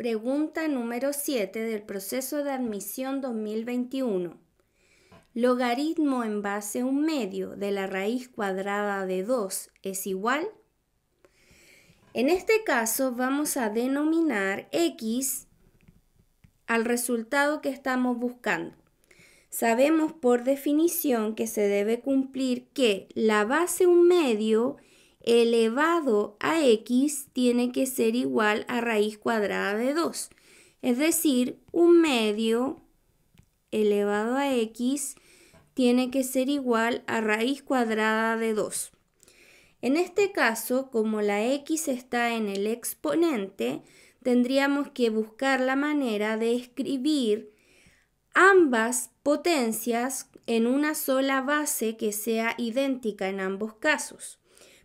Pregunta número 7 del proceso de admisión 2021. ¿Logaritmo en base 1 un medio de la raíz cuadrada de 2 es igual? En este caso vamos a denominar x al resultado que estamos buscando. Sabemos por definición que se debe cumplir que la base un medio elevado a x tiene que ser igual a raíz cuadrada de 2. Es decir, un medio elevado a x tiene que ser igual a raíz cuadrada de 2. En este caso, como la x está en el exponente, tendríamos que buscar la manera de escribir ambas potencias en una sola base que sea idéntica en ambos casos.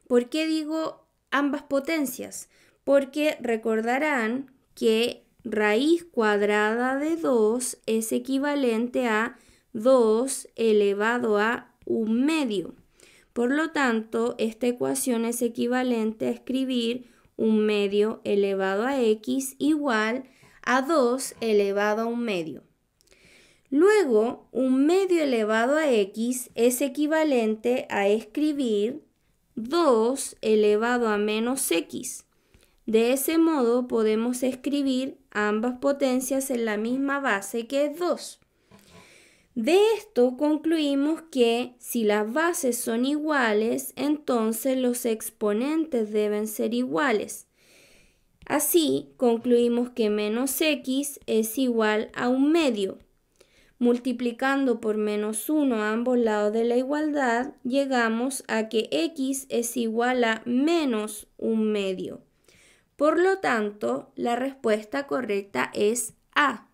¿Por qué digo ambas potencias? Porque recordarán que raíz cuadrada de 2 es equivalente a 2 elevado a un medio. Por lo tanto, esta ecuación es equivalente a escribir un medio elevado a x igual a 2 elevado a un medio. Luego, un medio elevado a x es equivalente a escribir 2 elevado a menos x. De ese modo podemos escribir ambas potencias en la misma base que es 2. De esto concluimos que si las bases son iguales, entonces los exponentes deben ser iguales. Así concluimos que menos x es igual a un medio. Multiplicando por menos 1 a ambos lados de la igualdad, llegamos a que x es igual a menos un medio. Por lo tanto, la respuesta correcta es A.